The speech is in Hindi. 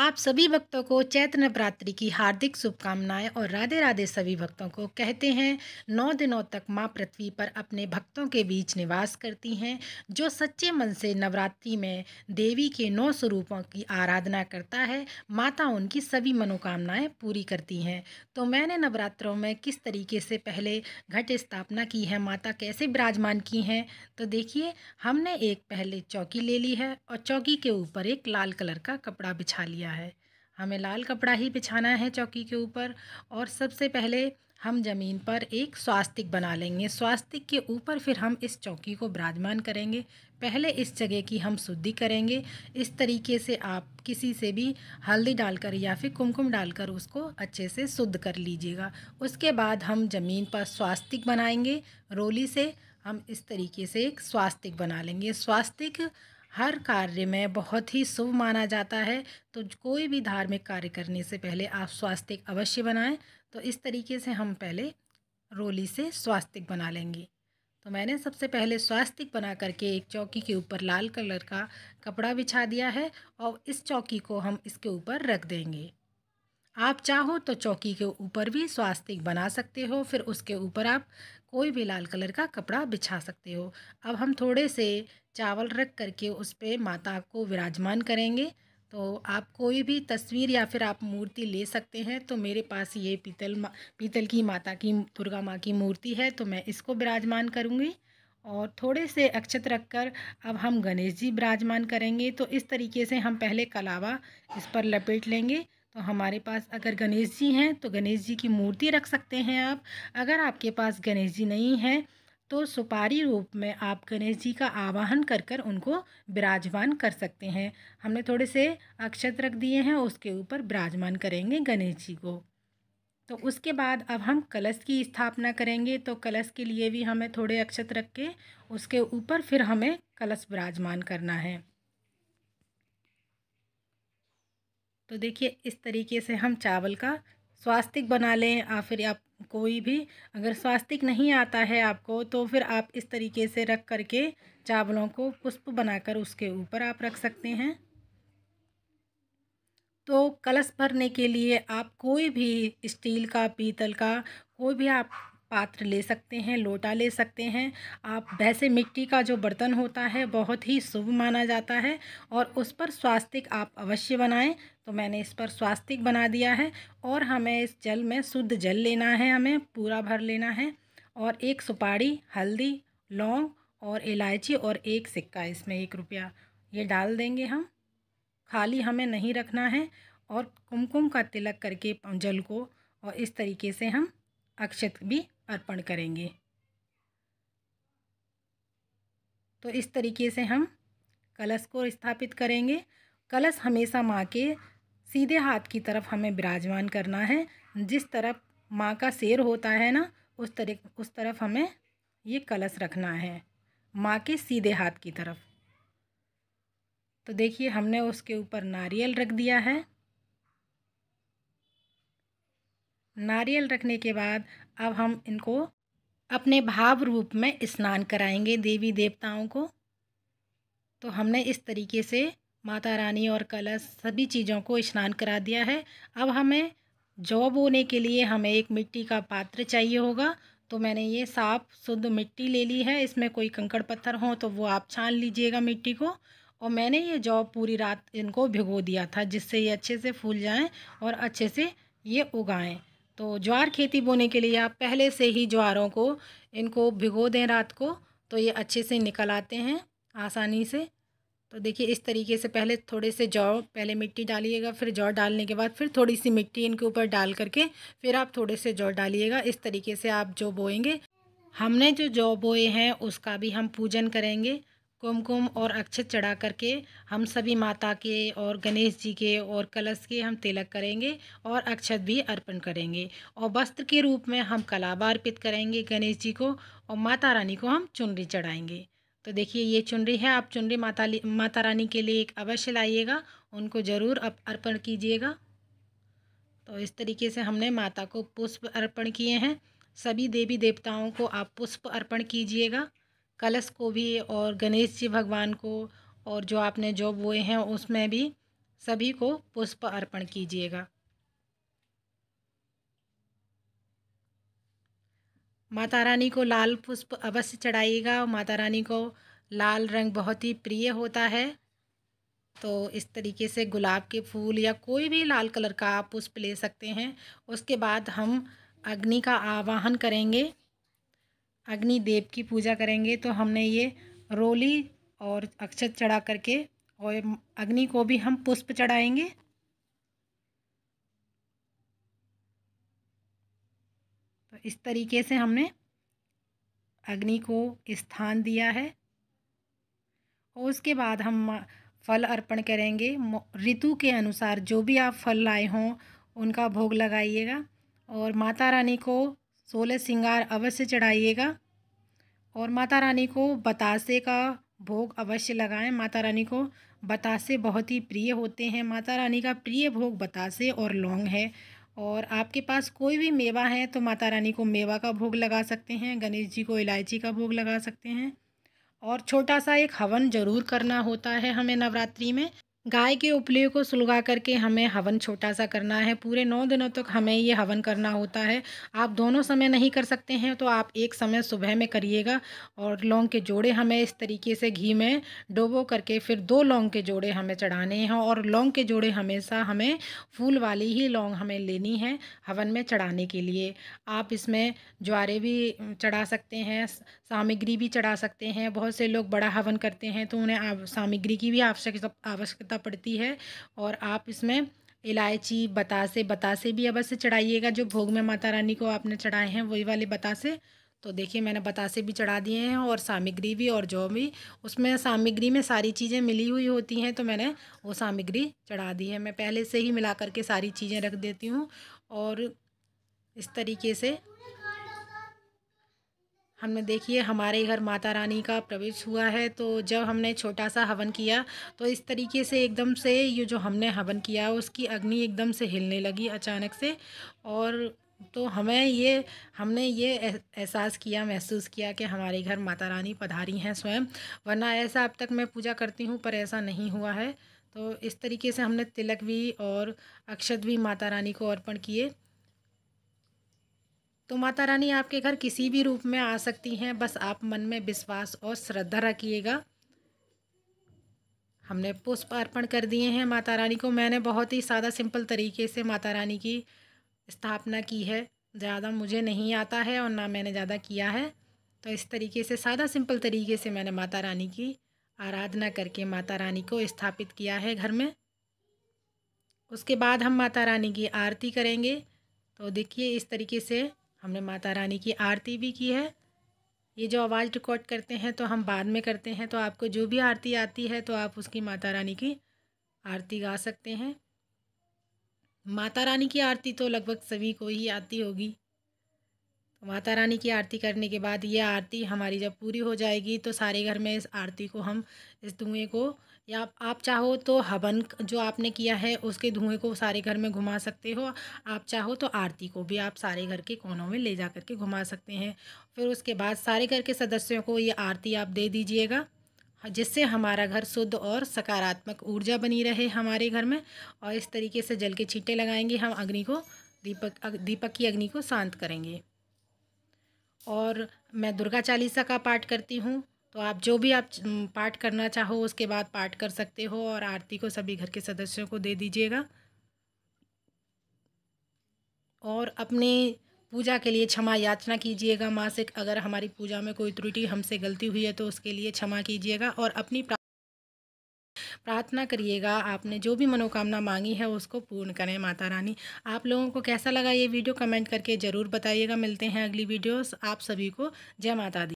आप सभी भक्तों को चैत्र नवरात्रि की हार्दिक शुभकामनाएं और राधे राधे सभी भक्तों को कहते हैं नौ दिनों तक माँ पृथ्वी पर अपने भक्तों के बीच निवास करती हैं जो सच्चे मन से नवरात्रि में देवी के नौ स्वरूपों की आराधना करता है माता उनकी सभी मनोकामनाएं पूरी करती हैं तो मैंने नवरात्रों में किस तरीके से पहले घट स्थापना की है माता कैसे विराजमान की हैं तो देखिए हमने एक पहले चौकी ले ली है और चौकी के ऊपर एक लाल कलर का कपड़ा बिछा लिया गया है हमें लाल कपड़ा ही बिछाना है चौकी के ऊपर और सबसे पहले हम ज़मीन पर एक स्वास्तिक बना लेंगे स्वास्तिक के ऊपर फिर हम इस चौकी को विराजमान करेंगे पहले इस जगह की हम शुद्धि करेंगे इस तरीके से आप किसी से भी हल्दी डालकर या फिर कुमकुम डालकर उसको अच्छे से शुद्ध कर लीजिएगा उसके बाद हम ज़मीन पर स्वास्तिक बनाएंगे रोली से हम इस तरीके से एक स्वास्तिक बना लेंगे स्वास्तिक हर कार्य में बहुत ही शुभ माना जाता है तो कोई भी धार्मिक कार्य करने से पहले आप स्वास्तिक अवश्य बनाएं तो इस तरीके से हम पहले रोली से स्वास्तिक बना लेंगे तो मैंने सबसे पहले स्वास्तिक बना करके एक चौकी के ऊपर लाल कलर का कपड़ा बिछा दिया है और इस चौकी को हम इसके ऊपर रख देंगे आप चाहो तो चौकी के ऊपर भी स्वास्तिक बना सकते हो फिर उसके ऊपर आप कोई भी लाल कलर का कपड़ा बिछा सकते हो अब हम थोड़े से चावल रख करके उस पर माता को विराजमान करेंगे तो आप कोई भी तस्वीर या फिर आप मूर्ति ले सकते हैं तो मेरे पास ये पीतल पीतल की माता की दुर्गा माँ की मूर्ति है तो मैं इसको विराजमान करूँगी और थोड़े से अक्षत रखकर अब हम गणेश जी विराजमान करेंगे तो इस तरीके से हम पहले कलावा इस पर लपेट लेंगे हमारे पास अगर गणेश जी हैं तो गणेश जी की मूर्ति रख सकते हैं आप अगर आपके पास गणेश जी नहीं हैं तो सुपारी रूप में आप गणेश जी का आवाहन कर कर उनको विराजमान कर सकते हैं हमने थोड़े से अक्षत रख दिए हैं उसके ऊपर विराजमान करेंगे गणेश जी को तो उसके बाद अब हम कलश की स्थापना करेंगे तो कलश के लिए भी हमें थोड़े अक्षत रख के उसके ऊपर फिर हमें कलश विराजमान करना है तो देखिए इस तरीके से हम चावल का स्वास्तिक बना लें या फिर आप कोई भी अगर स्वास्तिक नहीं आता है आपको तो फिर आप इस तरीके से रख करके चावलों को पुष्प बनाकर उसके ऊपर आप रख सकते हैं तो कलश भरने के लिए आप कोई भी स्टील का पीतल का कोई भी आप पात्र ले सकते हैं लोटा ले सकते हैं आप वैसे मिट्टी का जो बर्तन होता है बहुत ही शुभ माना जाता है और उस पर स्वास्तिक आप अवश्य बनाएं तो मैंने इस पर स्वास्तिक बना दिया है और हमें इस जल में शुद्ध जल लेना है हमें पूरा भर लेना है और एक सुपारी हल्दी लौंग और इलायची और एक सिक्का इसमें एक रुपया ये डाल देंगे हम खाली हमें नहीं रखना है और कुमकुम का तिलक करके जल को और इस तरीके से हम अक्षत भी अर्पण करेंगे तो इस तरीके से हम कलश को स्थापित करेंगे कलश हमेशा माँ के सीधे हाथ की तरफ हमें विराजमान करना है जिस तरफ माँ का शेर होता है ना उस तरह उस तरफ हमें ये कलश रखना है माँ के सीधे हाथ की तरफ तो देखिए हमने उसके ऊपर नारियल रख दिया है नारियल रखने के बाद अब हम इनको अपने भाव रूप में स्नान कराएंगे देवी देवताओं को तो हमने इस तरीके से माता रानी और कलश सभी चीज़ों को स्नान करा दिया है अब हमें जौ बोने के लिए हमें एक मिट्टी का पात्र चाहिए होगा तो मैंने ये साफ़ शुद्ध मिट्टी ले ली है इसमें कोई कंकड़ पत्थर हो तो वो आप छान लीजिएगा मिट्टी को और मैंने ये जौ पूरी रात इनको भिगो दिया था जिससे ये अच्छे से फूल जाएँ और अच्छे से ये उगाएँ तो ज्वार खेती बोने के लिए आप पहले से ही ज्वारों को इनको भिगो दें रात को तो ये अच्छे से निकल आते हैं आसानी से तो देखिए इस तरीके से पहले थोड़े से जौ पहले मिट्टी डालिएगा फिर जौ डालने के बाद फिर थोड़ी सी मिट्टी इनके ऊपर डाल करके फिर आप थोड़े से जौ डालिएगा इस तरीके से आप जो बोएंगे हमने जो जौ बोए हैं उसका भी हम पूजन करेंगे कुमकुम और अक्षत चढ़ा करके हम सभी माता के और गणेश जी के और कलश के हम तिलक करेंगे और अक्षत भी अर्पण करेंगे और वस्त्र के रूप में हम कलाबा अर्पित करेंगे गणेश जी को और माता रानी को हम चुनरी चढ़ाएंगे तो देखिए ये चुनरी है आप चुनरी माता माता रानी के लिए एक अवश्य लाइएगा उनको ज़रूर अर्पण कीजिएगा तो इस तरीके से हमने माता को पुष्प अर्पण किए हैं सभी देवी देवताओं को आप पुष्प अर्पण कीजिएगा कलश को भी और गणेश जी भगवान को और जो आपने जो बोए हैं उसमें भी सभी को पुष्प अर्पण कीजिएगा माता रानी को लाल पुष्प अवश्य चढ़ाइएगा माता रानी को लाल रंग बहुत ही प्रिय होता है तो इस तरीके से गुलाब के फूल या कोई भी लाल कलर का आप पुष्प ले सकते हैं उसके बाद हम अग्नि का आवाहन करेंगे अग्निदेव की पूजा करेंगे तो हमने ये रोली और अक्षत चढ़ा करके और अग्नि को भी हम पुष्प चढ़ाएंगे तो इस तरीके से हमने अग्नि को स्थान दिया है और उसके बाद हम फल अर्पण करेंगे ऋतु के अनुसार जो भी आप फल लाए हों उनका भोग लगाइएगा और माता रानी को सोलह श्रृंगार अवश्य चढ़ाइएगा और माता रानी को बतासे का भोग अवश्य लगाएं माता रानी को बतासे बहुत ही प्रिय होते हैं माता रानी का प्रिय भोग बतासे और लौंग है और आपके पास कोई भी मेवा है तो माता रानी को मेवा का भोग लगा सकते हैं गणेश जी को इलायची का भोग लगा सकते हैं और छोटा सा एक हवन ज़रूर करना होता है हमें नवरात्रि में गाय के उपले को सुलगा करके हमें हवन छोटा सा करना है पूरे नौ दिनों तक हमें ये हवन करना होता है आप दोनों समय नहीं कर सकते हैं तो आप एक समय सुबह में करिएगा और लौंग के जोड़े हमें इस तरीके से घी में डोबो करके फिर दो लौंग के जोड़े हमें चढ़ाने हैं और लौंग के जोड़े हमेशा हमें फूल वाली ही लौंग हमें लेनी है हवन में चढ़ाने के लिए आप इसमें ज्वारे भी चढ़ा सकते हैं सामग्री भी चढ़ा सकते हैं बहुत से लोग बड़ा हवन करते हैं तो उन्हें सामग्री की भी आवश्यकता आवश्यकता पड़ती है और आप इसमें इलायची बतासे बतासे भी अवश्य चढ़ाइएगा जो भोग में माता रानी को आपने चढ़ाए हैं वही वाले बतासे तो देखिए मैंने बतासे भी चढ़ा दिए हैं और सामग्री भी और जो भी उसमें सामग्री में सारी चीज़ें मिली हुई होती हैं तो मैंने वो सामग्री चढ़ा दी है मैं पहले से ही मिला करके सारी चीज़ें रख देती हूँ और इस तरीके से हमने देखिए हमारे घर माता रानी का प्रवेश हुआ है तो जब हमने छोटा सा हवन किया तो इस तरीके से एकदम से ये जो हमने हवन किया उसकी अग्नि एकदम से हिलने लगी अचानक से और तो हमें ये हमने ये एहसास किया महसूस किया कि हमारे घर माता रानी पधारी हैं स्वयं वरना ऐसा अब तक मैं पूजा करती हूँ पर ऐसा नहीं हुआ है तो इस तरीके से हमने तिलक भी और अक्षत भी माता रानी को अर्पण किए तो माता रानी आपके घर किसी भी रूप में आ सकती हैं बस आप मन में विश्वास और श्रद्धा रखिएगा हमने पुष्प अर्पण कर दिए हैं माता रानी को मैंने बहुत ही सादा सिंपल तरीके से माता रानी की स्थापना की है ज़्यादा मुझे नहीं आता है और ना मैंने ज़्यादा किया है तो इस तरीके से सादा सिंपल तरीके से मैंने माता रानी की आराधना करके माता रानी को स्थापित किया है घर में उसके बाद हम माता रानी की आरती करेंगे तो देखिए इस तरीके से हमने माता रानी की आरती भी की है ये जो आवाज़ रिकॉर्ड करते हैं तो हम बाद में करते हैं तो आपको जो भी आरती आती है तो आप उसकी माता रानी की आरती गा सकते हैं माता रानी की आरती तो लगभग सभी को ही आती होगी तो माता रानी की आरती करने के बाद ये आरती हमारी जब पूरी हो जाएगी तो सारे घर में इस आरती को हम इस धुएँ को या आप चाहो तो हवन जो आपने किया है उसके धुएँ को सारे घर में घुमा सकते हो आप चाहो तो आरती को भी आप सारे घर के कोनों में ले जा कर के घुमा सकते हैं फिर उसके बाद सारे घर के सदस्यों को ये आरती आप दे दीजिएगा जिससे हमारा घर शुद्ध और सकारात्मक ऊर्जा बनी रहे हमारे घर में और इस तरीके से जल के छींटे लगाएंगे हम अग्नि को दीपक दीपक की अग्नि को शांत करेंगे और मैं दुर्गा चालीसा का पाठ करती हूँ तो आप जो भी आप पाठ करना चाहो उसके बाद पाठ कर सकते हो और आरती को सभी घर के सदस्यों को दे दीजिएगा और अपने पूजा के लिए क्षमा याचना कीजिएगा माँ से अगर हमारी पूजा में कोई त्रुटि हमसे गलती हुई है तो उसके लिए क्षमा कीजिएगा और अपनी प्रार्थना करिएगा आपने जो भी मनोकामना मांगी है उसको पूर्ण करें माता रानी आप लोगों को कैसा लगा ये वीडियो कमेंट करके ज़रूर बताइएगा मिलते हैं अगली वीडियोस आप सभी को जय माता दी